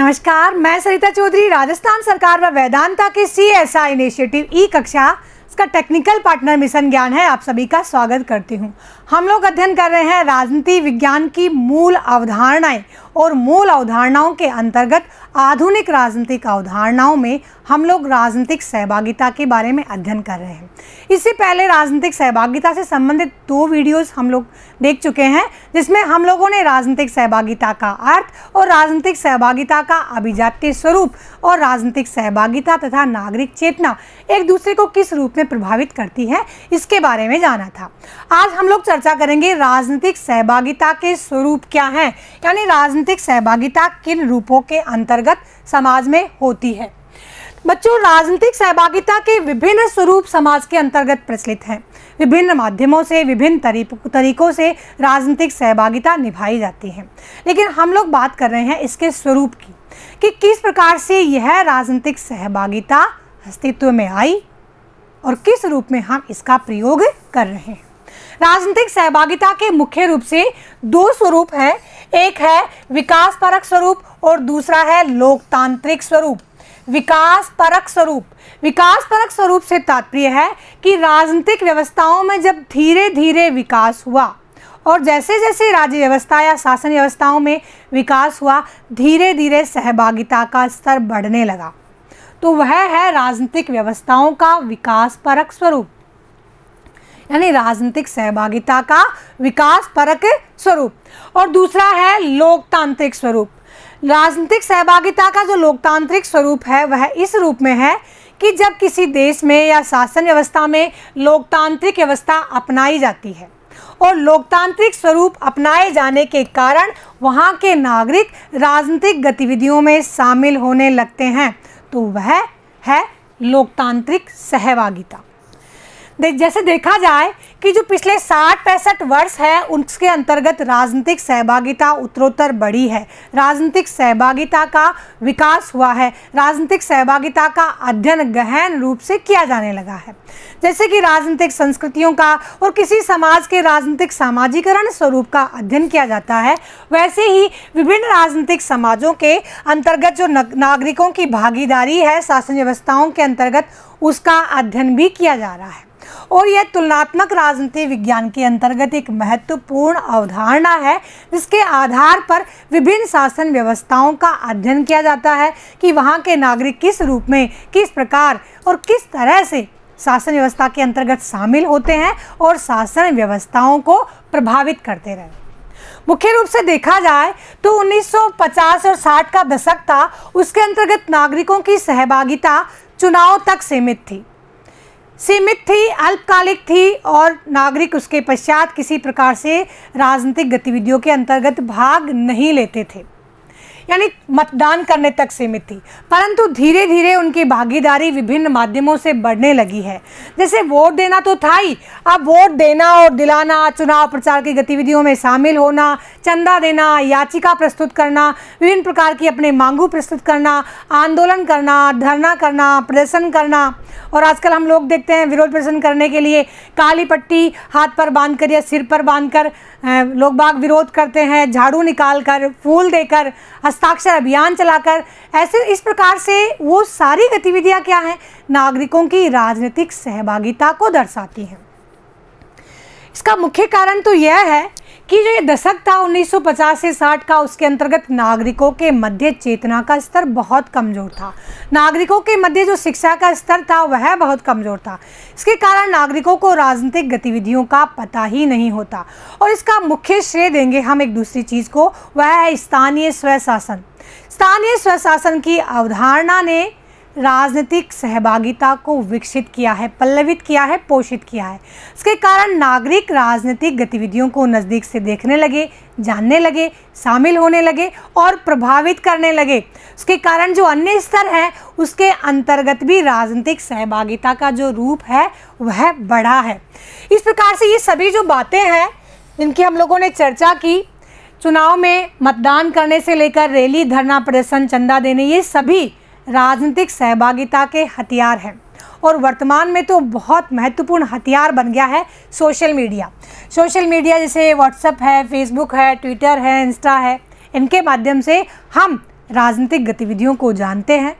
नमस्कार मैं सरिता चौधरी राजस्थान सरकार व वेदांता के सी एस आई इनिशिएटिव ई कक्षा इसका टेक्निकल पार्टनर मिशन ज्ञान है आप सभी का स्वागत करती हूँ हम लोग अध्ययन कर रहे हैं राजनीति विज्ञान की मूल अवधारणाएं और मूल अवधारणाओं के अंतर्गत आधुनिक राजनीतिक अवधारणाओं में हम लोग राजनीतिक सहभागिता के बारे में अध्ययन कर रहे हैं इससे पहले राजनीतिक सहभागिता से संबंधित दो वीडियोस हम लोग देख चुके हैं जिसमें हम लोगों ने राजनीतिक सहभागिता का अर्थ और राजनीतिक सहभागिता का अभिजात्य स्वरूप और राजनीतिक सहभागिता तथा नागरिक चेतना एक दूसरे को किस रूप में प्रभावित करती है इसके बारे में जाना था आज हम लोग चर्चा करेंगे राजनीतिक सहभागिता के स्वरूप क्या है यानी राजनीतिक राजनीतिक सहभागिता किन रूपों के अंतर्गत समाज में होती है बच्चों राजनीतिक सहभागिता के विभिन्न स्वरूप समाज के अंतर्गत प्रचलित हैं विभिन्न माध्यमों से विभिन्न तरीकों से राजनीतिक सहभागिता निभाई जाती है लेकिन हम लोग बात कर रहे हैं इसके स्वरूप की कि किस प्रकार से यह राजनीतिक सहभागिता अस्तित्व में आई और किस रूप में हम इसका प्रयोग कर रहे हैं राजनीतिक सहभागिता के मुख्य रूप से दो स्वरूप हैं एक है विकास परक स्वरूप और दूसरा है लोकतांत्रिक स्वरूप विकास परक स्वरूप विकास परक स्वरूप से तात्पर्य है कि राजनीतिक व्यवस्थाओं में जब धीरे धीरे विकास हुआ और जैसे जैसे राज्य व्यवस्था या शासन व्यवस्थाओं में विकास हुआ धीरे धीरे सहभागिता का स्तर बढ़ने लगा तो वह है राजनीतिक व्यवस्थाओं का विकास परक स्वरूप यानी राजनीतिक सहभागिता का विकास परक स्वरूप और दूसरा है लोकतांत्रिक स्वरूप राजनीतिक सहभागिता का जो लोकतांत्रिक स्वरूप है वह इस रूप में है कि जब किसी देश में या शासन व्यवस्था में लोकतांत्रिक व्यवस्था अपनाई जाती है और लोकतांत्रिक स्वरूप अपनाए जाने के कारण वहाँ के नागरिक राजनीतिक गतिविधियों में शामिल होने लगते हैं तो वह है लोकतांत्रिक सहभागिता दे, जैसे देखा जाए कि जो पिछले साठ पैंसठ वर्ष है उसके अंतर्गत राजनीतिक सहभागिता उत्तरोत्तर बढ़ी है राजनीतिक सहभागिता का विकास हुआ है राजनीतिक सहभागिता का अध्ययन गहन रूप से किया जाने लगा है जैसे कि राजनीतिक संस्कृतियों का और किसी समाज के राजनीतिक सामाजिकरण स्वरूप का अध्ययन किया जाता है वैसे ही विभिन्न राजनीतिक समाजों के अंतर्गत जो नागरिकों की भागीदारी है शासन व्यवस्थाओं के अंतर्गत उसका अध्ययन भी किया जा रहा है और यह तुलनात्मक राजनीति विज्ञान के अंतर्गत एक महत्वपूर्ण अवधारणा है जिसके आधार पर विभिन्न शासन व्यवस्थाओं का अध्ययन किया जाता है कि वहाँ के नागरिक किस रूप में किस प्रकार और किस तरह से शासन व्यवस्था के अंतर्गत शामिल होते हैं और शासन व्यवस्थाओं को प्रभावित करते रहे मुख्य रूप से देखा जाए तो 1950 और 60 का दशक था उसके अंतर्गत नागरिकों की सहभागिता चुनाव तक सीमित थी सीमित थी अल्पकालिक थी और नागरिक उसके पश्चात किसी प्रकार से राजनीतिक गतिविधियों के अंतर्गत भाग नहीं लेते थे यानी मतदान करने तक सीमित थी परंतु धीरे धीरे उनकी भागीदारी विभिन्न माध्यमों से बढ़ने लगी है जैसे वोट देना तो था ही अब वोट देना और दिलाना चुनाव प्रचार की गतिविधियों में शामिल होना चंदा देना याचिका प्रस्तुत करना विभिन्न प्रकार की अपने मांगों प्रस्तुत करना आंदोलन करना धरना करना प्रदर्शन करना और आजकल हम लोग देखते हैं विरोध प्रदर्शन करने के लिए काली पट्टी हाथ पर बांधकर या सिर पर बांधकर लोग बाग विरोध करते हैं झाड़ू निकाल कर फूल देकर हस्ताक्षर अभियान चलाकर ऐसे इस प्रकार से वो सारी गतिविधियां क्या हैं नागरिकों की राजनीतिक सहभागिता को दर्शाती हैं इसका मुख्य कारण तो यह है कि जो ये दशक था 1950 से 60 का उसके अंतर्गत नागरिकों के मध्य चेतना का स्तर बहुत कमज़ोर था नागरिकों के मध्य जो शिक्षा का स्तर था वह बहुत कमज़ोर था इसके कारण नागरिकों को राजनीतिक गतिविधियों का पता ही नहीं होता और इसका मुख्य श्रेय देंगे हम एक दूसरी चीज़ को वह है स्थानीय स्वशासन स्थानीय स्वशासन की अवधारणा ने राजनीतिक सहभागिता को विकसित किया है पल्लवित किया है पोषित किया है इसके कारण नागरिक राजनीतिक गतिविधियों को नज़दीक से देखने लगे जानने लगे शामिल होने लगे और प्रभावित करने लगे उसके कारण जो अन्य स्तर हैं उसके अंतर्गत भी राजनीतिक सहभागिता का जो रूप है वह बढ़ा है इस प्रकार से ये सभी जो बातें हैं जिनकी हम लोगों ने चर्चा की चुनाव में मतदान करने से लेकर रैली धरना प्रदर्शन चंदा देने ये सभी राजनीतिक सहभागिता के हथियार हैं और वर्तमान में तो बहुत महत्वपूर्ण हथियार बन गया है सोशल मीडिया सोशल मीडिया जैसे व्हाट्सअप है फेसबुक है ट्विटर है इंस्टा है इनके माध्यम से हम राजनीतिक गतिविधियों को जानते हैं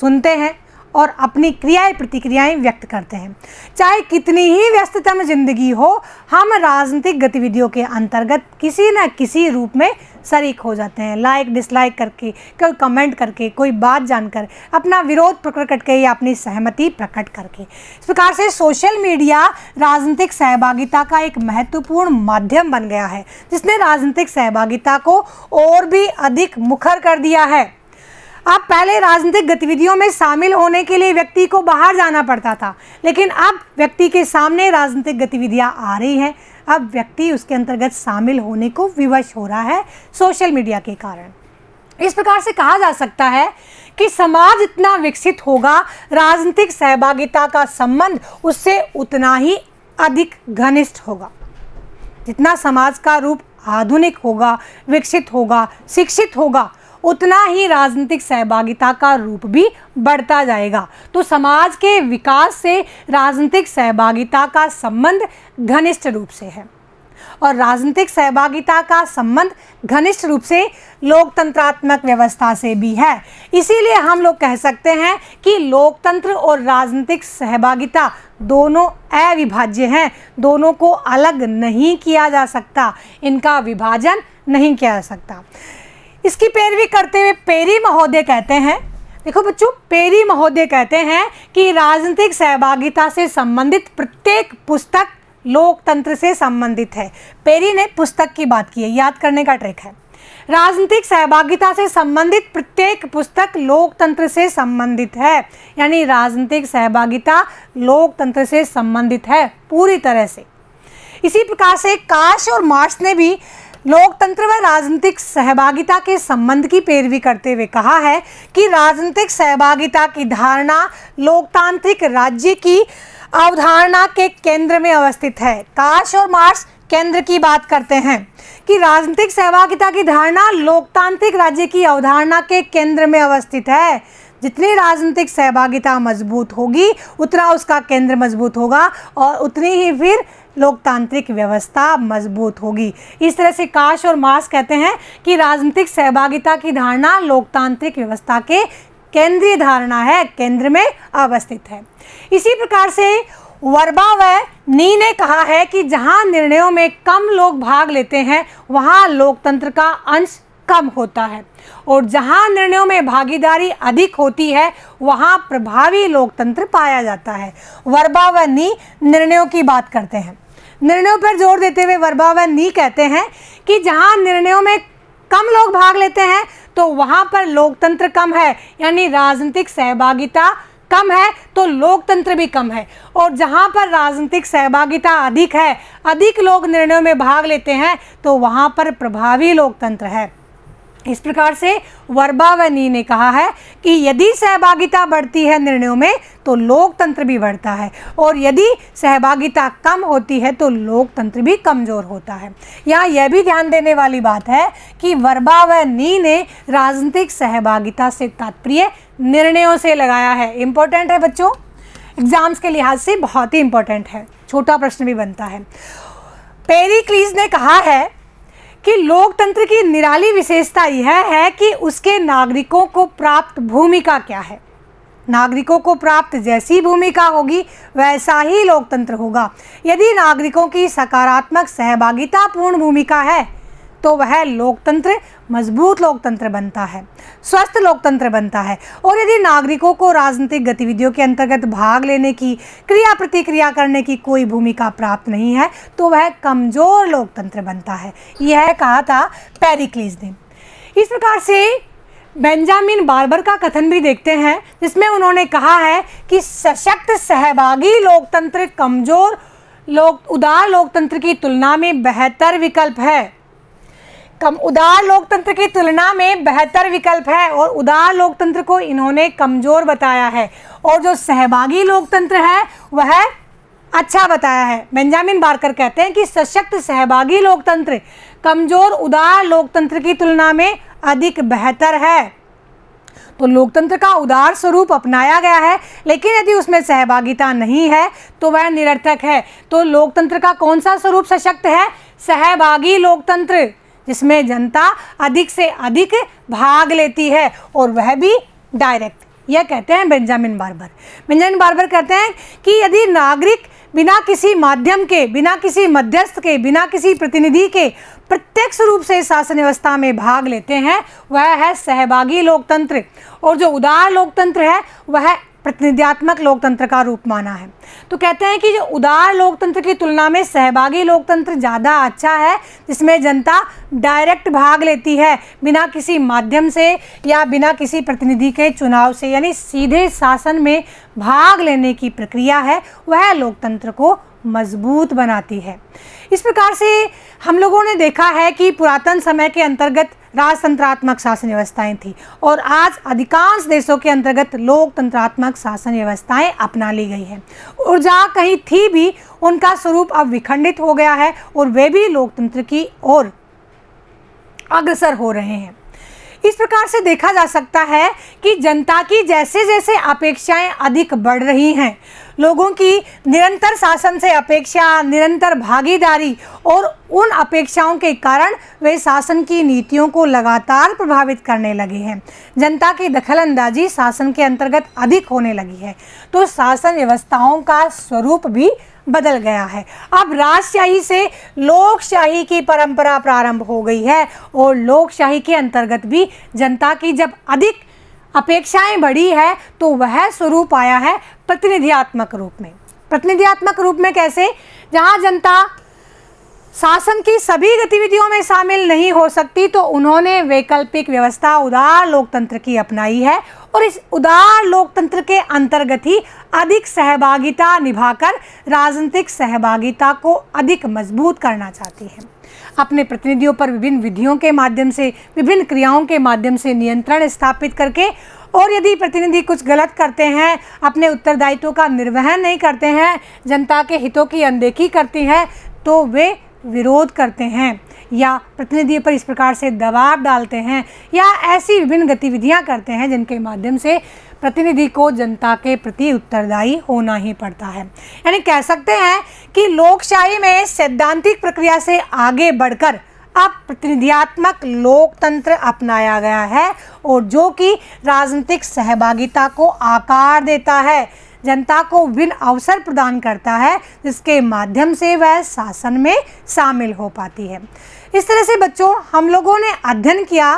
सुनते हैं और अपनी क्रियाएं प्रतिक्रियाएं व्यक्त करते हैं चाहे कितनी ही व्यस्ततम जिंदगी हो हम राजनीतिक गतिविधियों के अंतर्गत किसी न किसी रूप में शरीक हो जाते हैं लाइक डिसलाइक करके कोई कमेंट करके कोई बात जानकर अपना विरोध प्रकट करके या अपनी सहमति प्रकट करके इस प्रकार से सोशल मीडिया राजनीतिक सहभागिता का एक महत्वपूर्ण माध्यम बन गया है जिसने राजनीतिक सहभागिता को और भी अधिक मुखर कर दिया है अब पहले राजनीतिक गतिविधियों में शामिल होने के लिए व्यक्ति को बाहर जाना पड़ता था लेकिन अब व्यक्ति के सामने राजनीतिक गतिविधियां आ रही हैं अब व्यक्ति उसके अंतर्गत शामिल होने को विवश हो रहा है सोशल मीडिया के कारण इस प्रकार से कहा जा सकता है कि समाज इतना विकसित होगा राजनीतिक सहभागिता का संबंध उससे उतना ही अधिक घनिष्ठ होगा जितना समाज का रूप आधुनिक होगा विकसित होगा शिक्षित होगा उतना ही राजनीतिक सहभागिता का रूप भी बढ़ता जाएगा तो समाज के विकास से राजनीतिक सहभागिता का संबंध घनिष्ठ रूप से है और राजनीतिक सहभागिता का संबंध घनिष्ठ रूप से लोकतंत्रात्मक व्यवस्था से भी है इसीलिए हम लोग कह सकते हैं कि लोकतंत्र और राजनीतिक सहभागिता दोनों अविभाज्य हैं दोनों को अलग नहीं किया जा सकता इनका विभाजन नहीं किया जा सकता इसकी पैरवी करते हुए पेरी महोदय कहते हैं देखो बच्चों पेरी महोदय कहते हैं कि राजनीतिक सहभागिता से संबंधित प्रत्येक पुस्तक लोकतंत्र से संबंधित है पेरी ने पुस्तक की बात की है याद करने का ट्रिक है राजनीतिक सहभागिता से संबंधित प्रत्येक पुस्तक लोकतंत्र से संबंधित है यानी राजनीतिक सहभागिता लोकतंत्र से संबंधित है पूरी तरह से इसी प्रकार से काश और मार्क्स ने भी लोकतंत्र व राजनीतिक सहभागिता के संबंध की पैरवी करते हुए कहा है कि राजनीतिक सहभागिता की धारणा लोकतांत्रिक राज्य की अवधारणा के केंद्र में अवस्थित है काश और मार्स केंद्र की बात करते हैं कि राजनीतिक सहभागिता की धारणा लोकतांत्रिक राज्य की अवधारणा के केंद्र में अवस्थित है जितनी राजनीतिक सहभागिता मजबूत होगी उतना उसका केंद्र मजबूत होगा और उतनी ही फिर लोकतांत्रिक व्यवस्था मजबूत होगी इस तरह से काश और मास कहते हैं कि राजनीतिक सहभागिता की धारणा लोकतांत्रिक व्यवस्था के केंद्रीय धारणा है केंद्र में अवस्थित है इसी प्रकार से वर्बा व नी ने कहा है कि जहां निर्णयों में कम लोग भाग लेते हैं वहां लोकतंत्र का अंश कम होता है और जहां निर्णयों में भागीदारी अधिक होती है वहां प्रभावी लोकतंत्र पाया जाता है वर्बा व नी निर्णयों की बात करते हैं निर्णयों पर जोर देते हुए वर्बा व नी कहते हैं कि जहां निर्णयों में कम लोग भाग लेते हैं तो वहां पर लोकतंत्र कम है यानी राजनीतिक सहभागिता कम है तो लोकतंत्र भी कम है और जहाँ पर राजनीतिक सहभागिता अधिक है अधिक लोग निर्णयों में भाग लेते हैं तो वहाँ पर प्रभावी लोकतंत्र है इस प्रकार से वर्बावनी ने कहा है कि यदि सहभागिता बढ़ती है निर्णयों में तो लोकतंत्र भी बढ़ता है और यदि सहभागिता कम होती है तो लोकतंत्र भी कमज़ोर होता है यहाँ यह भी ध्यान देने वाली बात है कि वर्बावनी ने राजनीतिक सहभागिता से तात्पर्य निर्णयों से लगाया है इंपॉर्टेंट है बच्चों एग्जाम्स के लिहाज से बहुत ही इंपॉर्टेंट है छोटा प्रश्न भी बनता है पेरी ने कहा है कि लोकतंत्र की निराली विशेषता यह है कि उसके नागरिकों को प्राप्त भूमिका क्या है नागरिकों को प्राप्त जैसी भूमिका होगी वैसा ही लोकतंत्र होगा यदि नागरिकों की सकारात्मक सहभागितापूर्ण भूमिका है तो वह लोकतंत्र मजबूत लोकतंत्र बनता है स्वस्थ लोकतंत्र बनता है और यदि नागरिकों को राजनीतिक गतिविधियों के अंतर्गत भाग लेने की क्रिया प्रतिक्रिया करने की कोई भूमिका प्राप्त नहीं है तो वह कमज़ोर लोकतंत्र बनता है यह कहा था पेरिक्लीज ने इस प्रकार से बेंजामिन बार्बर का कथन भी देखते हैं जिसमें उन्होंने कहा है कि सशक्त सहभागी लोकतंत्र कमज़ोर लोक उदार लोकतंत्र की तुलना में बेहतर विकल्प है कम उदार लोकतंत्र की तुलना में बेहतर विकल्प है और उदार लोकतंत्र को इन्होंने कमज़ोर बताया है और जो सहभागी लोकतंत्र है वह अच्छा बताया है बेंजामिन बारकर कहते हैं कि सशक्त सहभागी लोकतंत्र कमज़ोर उदार लोकतंत्र की तुलना में अधिक बेहतर है तो लोकतंत्र का उदार स्वरूप अपनाया गया है लेकिन यदि उसमें सहभागिता नहीं है तो वह निरर्थक है तो लोकतंत्र का कौन सा स्वरूप सशक्त है सहभागी लोकतंत्र जिसमें जनता अधिक से अधिक भाग लेती है और वह भी डायरेक्ट यह कहते हैं बेंजामिन बार्बर बेंजामिन बार्बर कहते हैं कि यदि नागरिक बिना किसी माध्यम के बिना किसी मध्यस्थ के बिना किसी प्रतिनिधि के प्रत्यक्ष रूप से शासन व्यवस्था में भाग लेते हैं वह है सहभागी लोकतंत्र और जो उदार लोकतंत्र है वह प्रतिनिधियात्मक लोकतंत्र का रूप माना है तो कहते हैं कि जो उदार लोकतंत्र की तुलना में सहभागी लोकतंत्र ज़्यादा अच्छा है जिसमें जनता डायरेक्ट भाग लेती है बिना किसी माध्यम से या बिना किसी प्रतिनिधि के चुनाव से यानी सीधे शासन में भाग लेने की प्रक्रिया है वह लोकतंत्र को मजबूत बनाती है इस प्रकार से हम लोगों ने देखा है कि पुरातन समय के अंतर्गत राजतंत्रात्मक शासन व्यवस्थाएं थी और आज अधिकांश देशों के अंतर्गत लोकतंत्रात्मक शासन व्यवस्थाएं अपना ली गई हैं और जहाँ कहीं थी भी उनका स्वरूप अब विखंडित हो गया है और वे भी लोकतंत्र की ओर अग्रसर हो रहे हैं इस प्रकार से देखा जा सकता है कि जनता की जैसे जैसे अपेक्षाएं अधिक बढ़ रही हैं लोगों की निरंतर शासन से अपेक्षा निरंतर भागीदारी और उन अपेक्षाओं के कारण वे शासन की नीतियों को लगातार प्रभावित करने लगे हैं जनता की दखलंदाजी शासन के अंतर्गत अधिक होने लगी है तो शासन व्यवस्थाओं का स्वरूप भी बदल गया है अब राजशाही से लोकशाही की परंपरा प्रारंभ हो गई है और लोकशाही के अंतर्गत भी जनता की जब अधिक अपेक्षाएं बढ़ी है तो वह स्वरूप आया है प्रतिनिधियात्मक रूप में प्रतिनिधियात्मक रूप में कैसे जहां जनता शासन की सभी गतिविधियों में शामिल नहीं हो सकती तो उन्होंने वैकल्पिक व्यवस्था उदार लोकतंत्र की अपनाई है और इस उदार लोकतंत्र के अंतर्गत ही अधिक सहभागिता निभाकर राजनीतिक सहभागिता को अधिक मजबूत करना चाहती है अपने प्रतिनिधियों पर विभिन्न विधियों के माध्यम से विभिन्न क्रियाओं के माध्यम से नियंत्रण स्थापित करके और यदि प्रतिनिधि कुछ गलत करते हैं अपने उत्तरदायित्व का निर्वहन नहीं करते हैं जनता के हितों की अनदेखी करती हैं तो वे विरोध करते हैं या प्रतिनिधि पर इस प्रकार से दबाव डालते हैं या ऐसी विभिन्न गतिविधियां करते हैं जिनके माध्यम से प्रतिनिधि को जनता के प्रति उत्तरदायी होना ही पड़ता है यानी कह सकते हैं कि लोकशाही में सैद्धांतिक प्रक्रिया से आगे बढ़कर अब प्रतिनिधियात्मक लोकतंत्र अपनाया गया है और जो कि राजनीतिक सहभागिता को आकार देता है जनता को विभिन्न अवसर प्रदान करता है जिसके माध्यम से वह शासन में शामिल हो पाती है इस तरह से बच्चों हम लोगों ने अध्ययन किया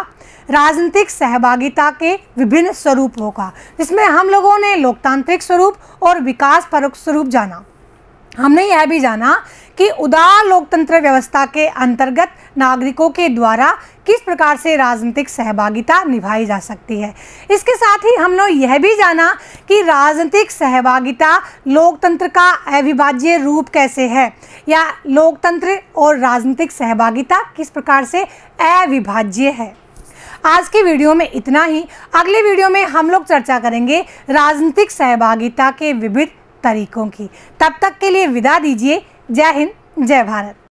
राजनीतिक सहभागिता के विभिन्न स्वरूप होगा जिसमें हम लोगों ने लोकतांत्रिक स्वरूप और विकास परक स्वरूप जाना हमने यह भी जाना कि उदार लोकतंत्र व्यवस्था के अंतर्गत नागरिकों के द्वारा किस प्रकार से राजनीतिक सहभागिता निभाई जा सकती है इसके साथ ही हमने यह भी जाना कि राजनीतिक सहभागिता लोकतंत्र का अविभाज्य रूप कैसे है या लोकतंत्र और राजनीतिक सहभागिता किस प्रकार से अविभाज्य है आज के वीडियो में इतना ही अगले वीडियो में हम लोग चर्चा करेंगे राजनीतिक सहभागिता के विभिन्न तरीकों की तब तक के लिए विदा दीजिए जय हिंद जय भारत